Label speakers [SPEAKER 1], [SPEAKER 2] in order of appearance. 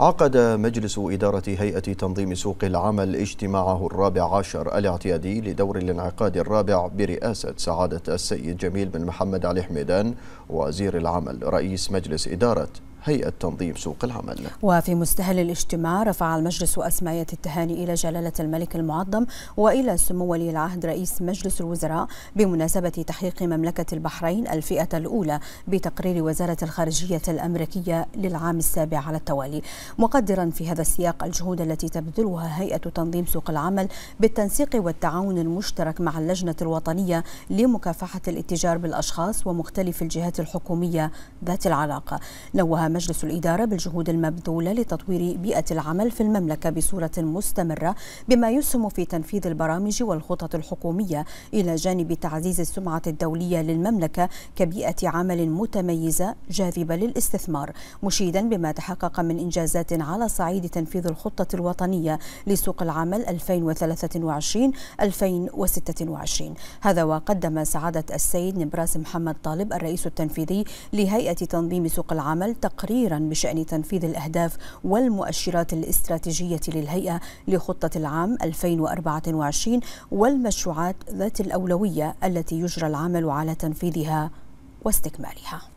[SPEAKER 1] عقد مجلس إدارة هيئة تنظيم سوق العمل
[SPEAKER 2] اجتماعه الرابع عشر الاعتيادي لدور الانعقاد الرابع برئاسة سعادة السيد جميل بن محمد علي حميدان وزير العمل رئيس مجلس إدارة هيئة تنظيم سوق العمل
[SPEAKER 1] وفي مستهل الاجتماع رفع المجلس أسماية التهاني إلى جلالة الملك المعظم وإلى سمو ولي العهد رئيس مجلس الوزراء بمناسبة تحقيق مملكة البحرين الفئة الأولى بتقرير وزارة الخارجية الأمريكية للعام السابع على التوالي مقدرا في هذا السياق الجهود التي تبذلها هيئة تنظيم سوق العمل بالتنسيق والتعاون المشترك مع اللجنة الوطنية لمكافحة الاتجار بالأشخاص ومختلف الجهات الحكومية ذات العلاقة نوه مجلس الإدارة بالجهود المبذولة لتطوير بيئة العمل في المملكة بصورة مستمرة بما يسهم في تنفيذ البرامج والخطط الحكومية إلى جانب تعزيز السمعة الدولية للمملكة كبيئة عمل متميزة جاذبة للاستثمار مشيدا بما تحقق من إنجازات على صعيد تنفيذ الخطة الوطنية لسوق العمل 2023-2026 هذا وقدم سعادة السيد نبراس محمد طالب الرئيس التنفيذي لهيئة تنظيم سوق العمل تقرير تقريرا بشأن تنفيذ الأهداف والمؤشرات الاستراتيجية للهيئة لخطة العام 2024 والمشروعات ذات الأولوية التي يجرى العمل على تنفيذها واستكمالها